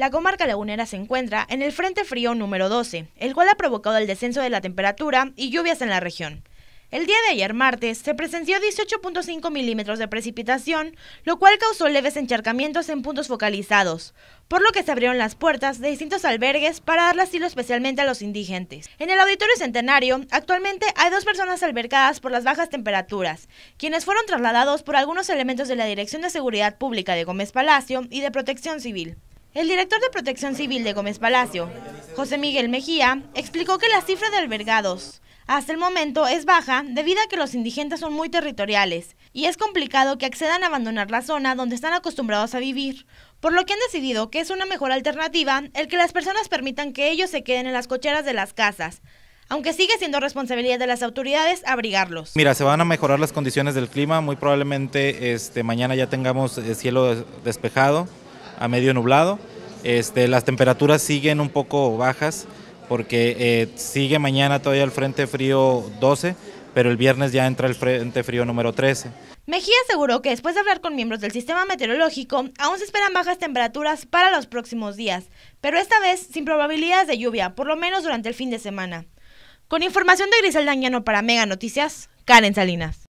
La comarca lagunera se encuentra en el Frente Frío número 12, el cual ha provocado el descenso de la temperatura y lluvias en la región. El día de ayer martes se presenció 18.5 milímetros de precipitación, lo cual causó leves encharcamientos en puntos focalizados, por lo que se abrieron las puertas de distintos albergues para dar asilo especialmente a los indigentes. En el auditorio centenario, actualmente hay dos personas albergadas por las bajas temperaturas, quienes fueron trasladados por algunos elementos de la Dirección de Seguridad Pública de Gómez Palacio y de Protección Civil. El director de Protección Civil de Gómez Palacio, José Miguel Mejía, explicó que la cifra de albergados hasta el momento es baja debido a que los indigentes son muy territoriales y es complicado que accedan a abandonar la zona donde están acostumbrados a vivir, por lo que han decidido que es una mejor alternativa el que las personas permitan que ellos se queden en las cocheras de las casas, aunque sigue siendo responsabilidad de las autoridades abrigarlos. Mira, se van a mejorar las condiciones del clima, muy probablemente este, mañana ya tengamos eh, cielo despejado, a medio nublado. Este, las temperaturas siguen un poco bajas porque eh, sigue mañana todavía el Frente Frío 12, pero el viernes ya entra el Frente Frío número 13. Mejía aseguró que después de hablar con miembros del sistema meteorológico, aún se esperan bajas temperaturas para los próximos días, pero esta vez sin probabilidades de lluvia, por lo menos durante el fin de semana. Con información de Griselda Ñano para Mega Noticias, Karen Salinas.